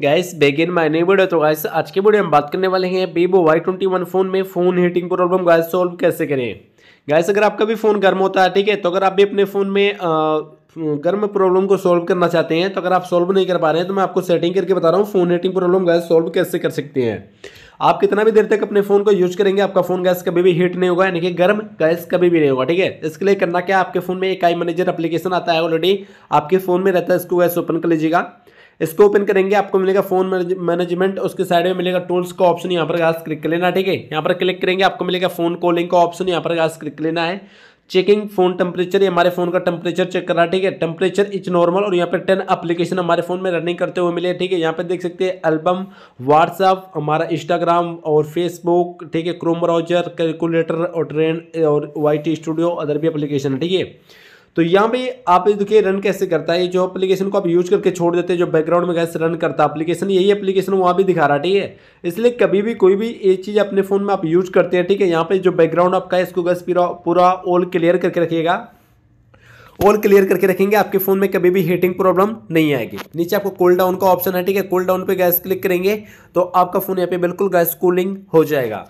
gas begin my नहीं video तो guys आज के वीडियो हम बात करने वाले हैं Vivo Y twenty one phone में phone heating problem guys solve कैसे करें गैस अगर आपका भी फोन गर्म होता है ठीक है तो अगर आप भी अपने फोन में गर्म प्रॉब्लम को सॉल्व करना चाहते हैं तो अगर आप सॉल्व नहीं कर पा रहे हैं तो मैं आपको सेटिंग करके बता रहा हूँ phone heating problem guys solve कैसे कर सकते हैं आप कितना भी देर तक अपने फोन को यूज करेंगे आपका फोन गैस कभी भी हीट नहीं होगा यानी कि गर्म गैस कभी भी नहीं होगा ठीक है इसके लिए करना क्या आपके फोन में एक आई मैनेजर एप्लीकेशन आता है ऑलरेडी आपके फोन में रहता है इसको गैस ओपन कर लीजिएगा इसको ओपन करेंगे आपको मिलेगा फोन मैनेजमेंट उसके साइड में मिलेगा टूल्स का ऑप्शन यहाँ पर गास क्लिक कर लेना ठीक है यहाँ पर क्लिक करेंगे आपको मिलेगा फोन कॉलिंग का ऑप्शन यहाँ पर गास क्लिक लेना है चेकिंग फोन टेम्परेचर ये हमारे फोन का टेम्परेचर चेक कर रहा है ठीक है टेम्परेचर इच नॉर्मल और यहाँ पे टेन एप्लीकेशन हमारे फोन में रनिंग करते हुए मिले ठीक है यहाँ पे देख सकते हैं एल्बम व्हाट्सअप हमारा इंस्टाग्राम और फेसबुक ठीक है क्रोम ब्राउजर कैलकुलेटर और ट्रेन और वाई टी स्टूडियो अदर भी है ठीक है तो यहाँ पे आप देखिए रन कैसे करता है जो एप्लीकेशन को आप यूज करके छोड़ देते हैं जो बैकग्राउंड में गैस रन करता है एप्लीकेशन यही एप्लीकेशन वहाँ भी दिखा रहा है ठीक है इसलिए कभी भी कोई भी ये चीज़ अपने फ़ोन में आप यूज करते हैं ठीक है यहाँ पे जो बैकग्राउंड आपका है इसको गैस पूरा पूरा ऑल क्लियर करके रखिएगा ऑल क्लियर करके रखेंगे आपके फोन में कभी भी हीटिंग प्रॉब्लम नहीं आएगी नीचे आपको कूल डाउन का ऑप्शन है ठीक है कूल डाउन पर गैस क्लिक करेंगे तो आपका फोन यहाँ पे बिल्कुल गैस कूलिंग हो जाएगा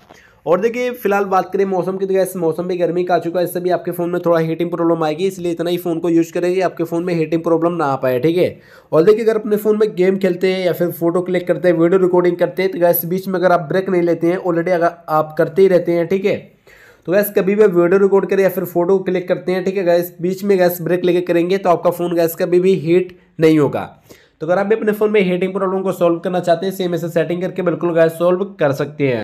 और देखिए फिलहाल बात करें मौसम की तो गैस मौसम में गर्मी का आ चुका है इससे भी आपके फ़ोन में थोड़ा हीटिंग प्रॉब्लम आएगी इसलिए इतना ही फ़ोन को यूज़ करेंगे आपके फ़ोन में हीटिंग प्रॉब्लम ना आ पाए ठीक है और देखिए अगर अपने फ़ोन में गेम खेलते हैं या फिर फोटो क्लिक करते हैं वीडियो रिकॉर्डिंग करते हैं तो गैस बीच में अगर आप ब्रेक नहीं लेते हैं ऑलरेडी अगर आप करते ही रहते हैं ठीक है तो गैस कभी भी वीडियो रिकॉर्ड करें या फिर फोटो क्लिक करते हैं ठीक है गैस बीच में गैस ब्रेक लेके करेंगे तो आपका फ़ोन गैस कभी भी हीट नहीं होगा तो अगर आप भी अपने फ़ोन में हीटिंग प्रॉब्लम को सॉल्व करना चाहते हैं सेम ऐसे सेटिंग करके बिल्कुल गैस सॉल्व कर सकते हैं